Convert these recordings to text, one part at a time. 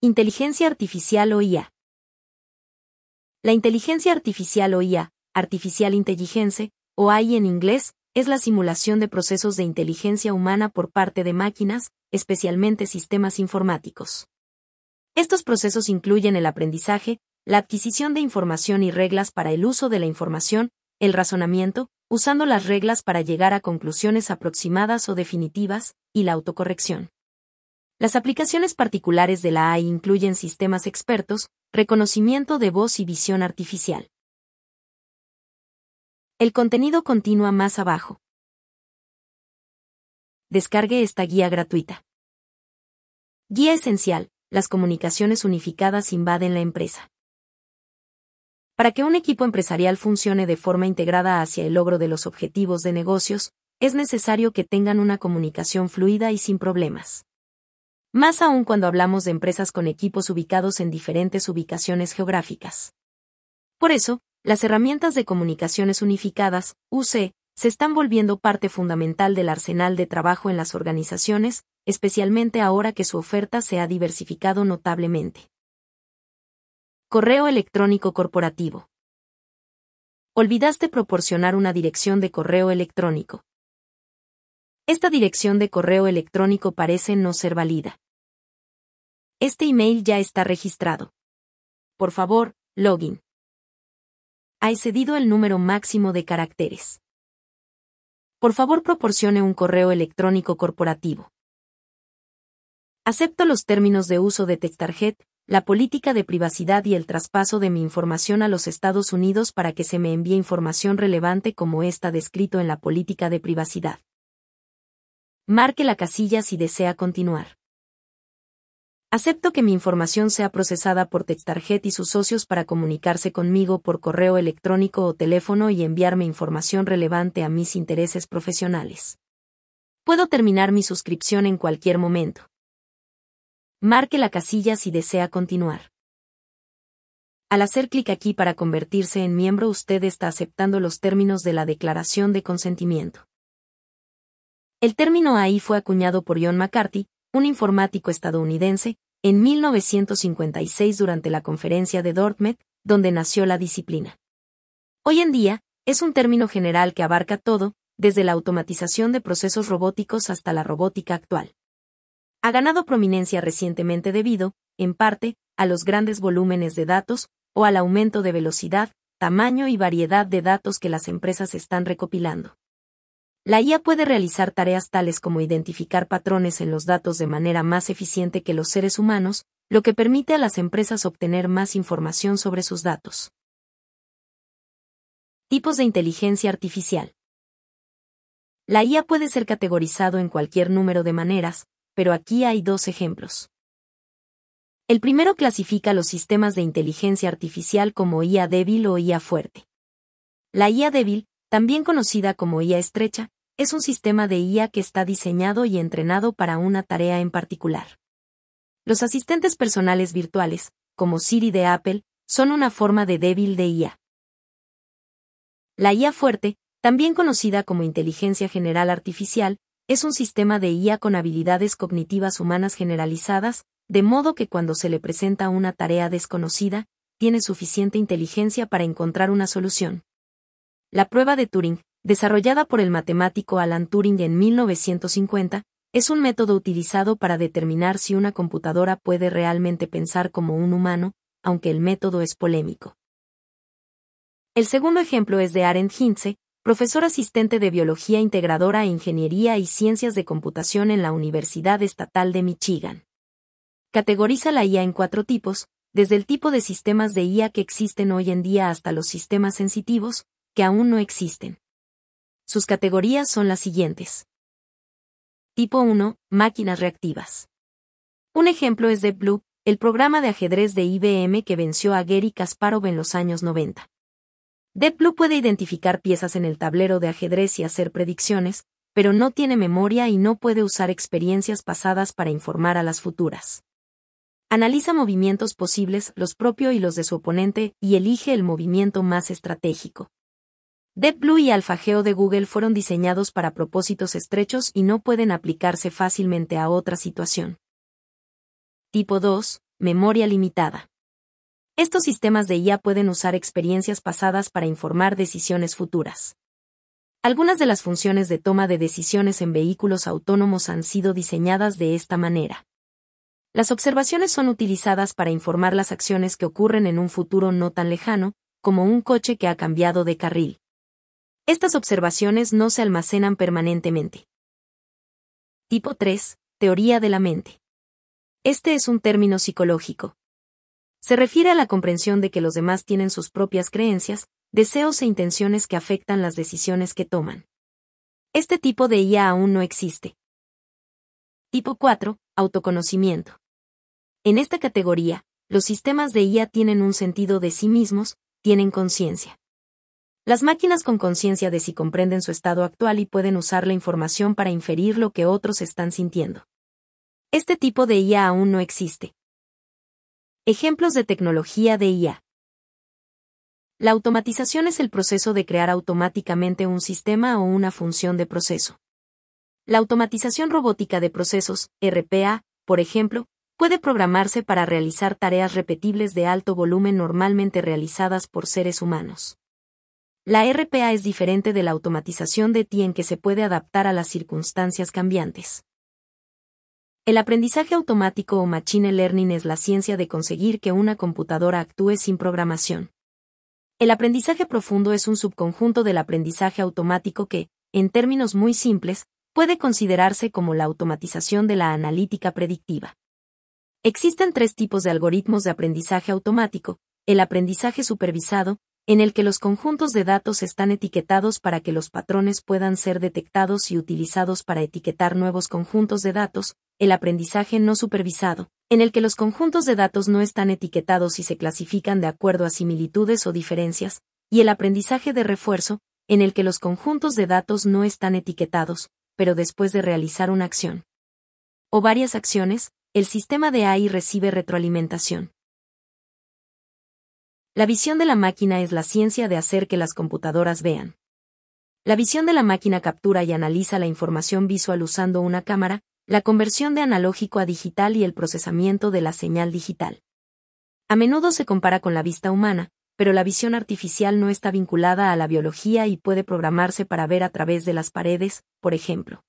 Inteligencia artificial o IA. La inteligencia artificial o IA, artificial intelligence, o AI en inglés, es la simulación de procesos de inteligencia humana por parte de máquinas, especialmente sistemas informáticos. Estos procesos incluyen el aprendizaje, la adquisición de información y reglas para el uso de la información, el razonamiento, usando las reglas para llegar a conclusiones aproximadas o definitivas, y la autocorrección. Las aplicaciones particulares de la AI incluyen sistemas expertos, reconocimiento de voz y visión artificial. El contenido continúa más abajo. Descargue esta guía gratuita. Guía esencial. Las comunicaciones unificadas invaden la empresa. Para que un equipo empresarial funcione de forma integrada hacia el logro de los objetivos de negocios, es necesario que tengan una comunicación fluida y sin problemas. Más aún cuando hablamos de empresas con equipos ubicados en diferentes ubicaciones geográficas. Por eso, las herramientas de comunicaciones unificadas, UC, se están volviendo parte fundamental del arsenal de trabajo en las organizaciones, especialmente ahora que su oferta se ha diversificado notablemente. Correo electrónico corporativo. Olvidaste proporcionar una dirección de correo electrónico. Esta dirección de correo electrónico parece no ser válida. Este email ya está registrado. Por favor, login. Ha excedido el número máximo de caracteres. Por favor, proporcione un correo electrónico corporativo. Acepto los términos de uso de Textarget, la política de privacidad y el traspaso de mi información a los Estados Unidos para que se me envíe información relevante como está descrito en la política de privacidad. Marque la casilla si desea continuar. Acepto que mi información sea procesada por Textarget y sus socios para comunicarse conmigo por correo electrónico o teléfono y enviarme información relevante a mis intereses profesionales. Puedo terminar mi suscripción en cualquier momento. Marque la casilla si desea continuar. Al hacer clic aquí para convertirse en miembro usted está aceptando los términos de la declaración de consentimiento. El término AI fue acuñado por John McCarthy, un informático estadounidense, en 1956 durante la conferencia de Dortmund, donde nació la disciplina. Hoy en día, es un término general que abarca todo, desde la automatización de procesos robóticos hasta la robótica actual. Ha ganado prominencia recientemente debido, en parte, a los grandes volúmenes de datos, o al aumento de velocidad, tamaño y variedad de datos que las empresas están recopilando. La IA puede realizar tareas tales como identificar patrones en los datos de manera más eficiente que los seres humanos, lo que permite a las empresas obtener más información sobre sus datos. Tipos de inteligencia artificial. La IA puede ser categorizado en cualquier número de maneras, pero aquí hay dos ejemplos. El primero clasifica los sistemas de inteligencia artificial como IA débil o IA fuerte. La IA débil, también conocida como IA estrecha, es un sistema de IA que está diseñado y entrenado para una tarea en particular. Los asistentes personales virtuales, como Siri de Apple, son una forma de débil de IA. La IA fuerte, también conocida como inteligencia general artificial, es un sistema de IA con habilidades cognitivas humanas generalizadas, de modo que cuando se le presenta una tarea desconocida, tiene suficiente inteligencia para encontrar una solución. La prueba de Turing, desarrollada por el matemático Alan Turing en 1950, es un método utilizado para determinar si una computadora puede realmente pensar como un humano, aunque el método es polémico. El segundo ejemplo es de Arendt Hintze, profesor asistente de Biología Integradora e Ingeniería y Ciencias de Computación en la Universidad Estatal de Michigan. Categoriza la IA en cuatro tipos, desde el tipo de sistemas de IA que existen hoy en día hasta los sistemas sensitivos, que aún no existen. Sus categorías son las siguientes. Tipo 1. Máquinas reactivas. Un ejemplo es Blue, el programa de ajedrez de IBM que venció a Gary Kasparov en los años 90. Blue puede identificar piezas en el tablero de ajedrez y hacer predicciones, pero no tiene memoria y no puede usar experiencias pasadas para informar a las futuras. Analiza movimientos posibles, los propio y los de su oponente, y elige el movimiento más estratégico. Blue y Alfajeo de Google fueron diseñados para propósitos estrechos y no pueden aplicarse fácilmente a otra situación. Tipo 2. Memoria limitada. Estos sistemas de IA pueden usar experiencias pasadas para informar decisiones futuras. Algunas de las funciones de toma de decisiones en vehículos autónomos han sido diseñadas de esta manera. Las observaciones son utilizadas para informar las acciones que ocurren en un futuro no tan lejano, como un coche que ha cambiado de carril. Estas observaciones no se almacenan permanentemente. Tipo 3. Teoría de la mente. Este es un término psicológico. Se refiere a la comprensión de que los demás tienen sus propias creencias, deseos e intenciones que afectan las decisiones que toman. Este tipo de IA aún no existe. Tipo 4. Autoconocimiento. En esta categoría, los sistemas de IA tienen un sentido de sí mismos, tienen conciencia. Las máquinas con conciencia de si comprenden su estado actual y pueden usar la información para inferir lo que otros están sintiendo. Este tipo de IA aún no existe. Ejemplos de tecnología de IA. La automatización es el proceso de crear automáticamente un sistema o una función de proceso. La automatización robótica de procesos, RPA, por ejemplo, puede programarse para realizar tareas repetibles de alto volumen normalmente realizadas por seres humanos. La RPA es diferente de la automatización de TI en que se puede adaptar a las circunstancias cambiantes. El aprendizaje automático o machine learning es la ciencia de conseguir que una computadora actúe sin programación. El aprendizaje profundo es un subconjunto del aprendizaje automático que, en términos muy simples, puede considerarse como la automatización de la analítica predictiva. Existen tres tipos de algoritmos de aprendizaje automático, el aprendizaje supervisado, en el que los conjuntos de datos están etiquetados para que los patrones puedan ser detectados y utilizados para etiquetar nuevos conjuntos de datos, el aprendizaje no supervisado, en el que los conjuntos de datos no están etiquetados y se clasifican de acuerdo a similitudes o diferencias, y el aprendizaje de refuerzo, en el que los conjuntos de datos no están etiquetados, pero después de realizar una acción o varias acciones, el sistema de AI recibe retroalimentación. La visión de la máquina es la ciencia de hacer que las computadoras vean. La visión de la máquina captura y analiza la información visual usando una cámara, la conversión de analógico a digital y el procesamiento de la señal digital. A menudo se compara con la vista humana, pero la visión artificial no está vinculada a la biología y puede programarse para ver a través de las paredes, por ejemplo.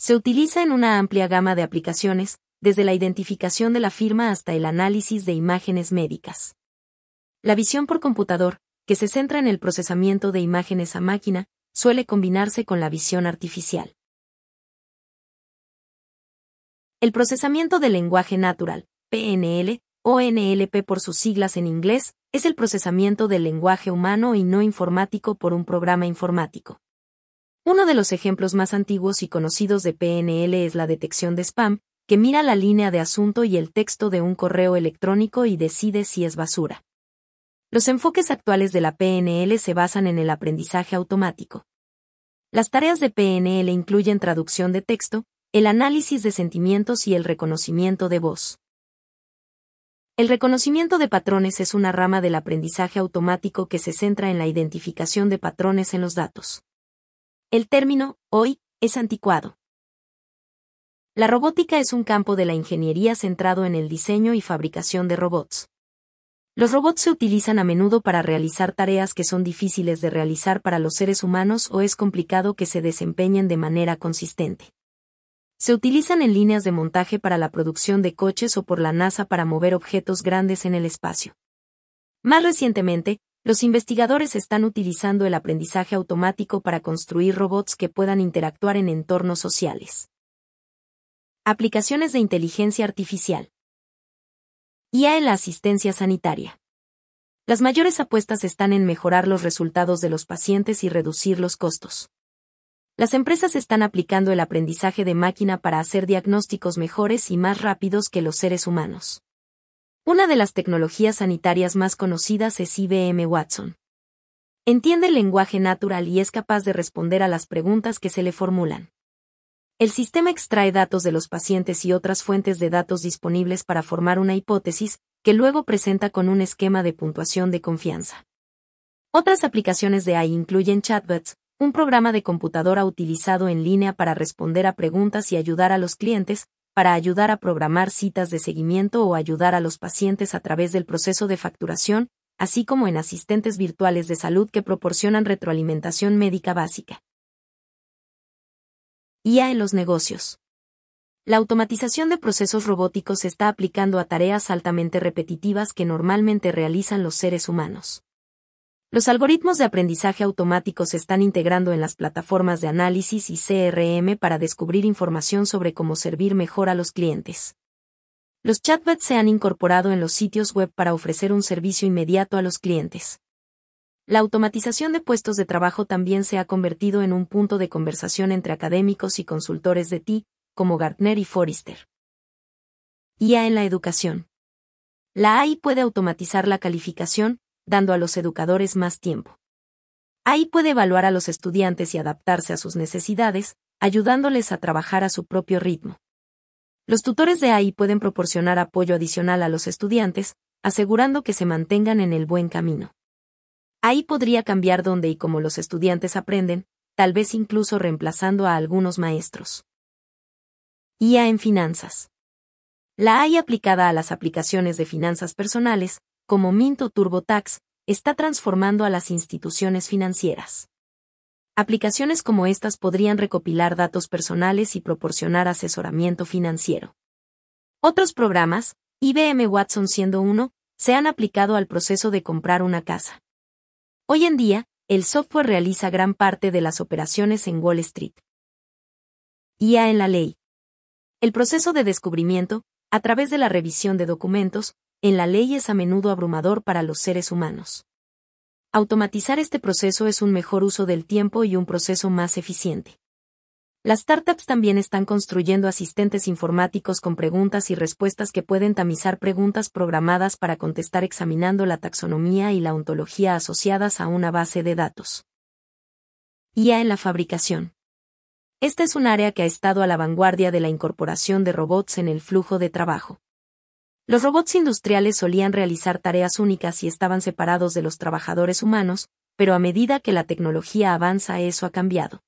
Se utiliza en una amplia gama de aplicaciones, desde la identificación de la firma hasta el análisis de imágenes médicas. La visión por computador, que se centra en el procesamiento de imágenes a máquina, suele combinarse con la visión artificial. El procesamiento del lenguaje natural, PNL, o NLP por sus siglas en inglés, es el procesamiento del lenguaje humano y no informático por un programa informático. Uno de los ejemplos más antiguos y conocidos de PNL es la detección de spam, que mira la línea de asunto y el texto de un correo electrónico y decide si es basura. Los enfoques actuales de la PNL se basan en el aprendizaje automático. Las tareas de PNL incluyen traducción de texto, el análisis de sentimientos y el reconocimiento de voz. El reconocimiento de patrones es una rama del aprendizaje automático que se centra en la identificación de patrones en los datos. El término, hoy, es anticuado. La robótica es un campo de la ingeniería centrado en el diseño y fabricación de robots. Los robots se utilizan a menudo para realizar tareas que son difíciles de realizar para los seres humanos o es complicado que se desempeñen de manera consistente. Se utilizan en líneas de montaje para la producción de coches o por la NASA para mover objetos grandes en el espacio. Más recientemente, los investigadores están utilizando el aprendizaje automático para construir robots que puedan interactuar en entornos sociales. Aplicaciones de inteligencia artificial y en la asistencia sanitaria. Las mayores apuestas están en mejorar los resultados de los pacientes y reducir los costos. Las empresas están aplicando el aprendizaje de máquina para hacer diagnósticos mejores y más rápidos que los seres humanos. Una de las tecnologías sanitarias más conocidas es IBM Watson. Entiende el lenguaje natural y es capaz de responder a las preguntas que se le formulan. El sistema extrae datos de los pacientes y otras fuentes de datos disponibles para formar una hipótesis, que luego presenta con un esquema de puntuación de confianza. Otras aplicaciones de AI incluyen chatbots, un programa de computadora utilizado en línea para responder a preguntas y ayudar a los clientes, para ayudar a programar citas de seguimiento o ayudar a los pacientes a través del proceso de facturación, así como en asistentes virtuales de salud que proporcionan retroalimentación médica básica. IA en los negocios. La automatización de procesos robóticos se está aplicando a tareas altamente repetitivas que normalmente realizan los seres humanos. Los algoritmos de aprendizaje automático se están integrando en las plataformas de análisis y CRM para descubrir información sobre cómo servir mejor a los clientes. Los chatbots se han incorporado en los sitios web para ofrecer un servicio inmediato a los clientes. La automatización de puestos de trabajo también se ha convertido en un punto de conversación entre académicos y consultores de TI, como Gartner y Forrester. IA en la educación. La AI puede automatizar la calificación, dando a los educadores más tiempo. AI puede evaluar a los estudiantes y adaptarse a sus necesidades, ayudándoles a trabajar a su propio ritmo. Los tutores de AI pueden proporcionar apoyo adicional a los estudiantes, asegurando que se mantengan en el buen camino. Ahí podría cambiar dónde y cómo los estudiantes aprenden, tal vez incluso reemplazando a algunos maestros. IA en finanzas. La AI aplicada a las aplicaciones de finanzas personales, como Minto TurboTax, está transformando a las instituciones financieras. Aplicaciones como estas podrían recopilar datos personales y proporcionar asesoramiento financiero. Otros programas, IBM Watson siendo uno, se han aplicado al proceso de comprar una casa. Hoy en día, el software realiza gran parte de las operaciones en Wall Street. IA en la ley. El proceso de descubrimiento, a través de la revisión de documentos, en la ley es a menudo abrumador para los seres humanos. Automatizar este proceso es un mejor uso del tiempo y un proceso más eficiente. Las startups también están construyendo asistentes informáticos con preguntas y respuestas que pueden tamizar preguntas programadas para contestar examinando la taxonomía y la ontología asociadas a una base de datos. IA en la fabricación. Esta es un área que ha estado a la vanguardia de la incorporación de robots en el flujo de trabajo. Los robots industriales solían realizar tareas únicas y estaban separados de los trabajadores humanos, pero a medida que la tecnología avanza eso ha cambiado.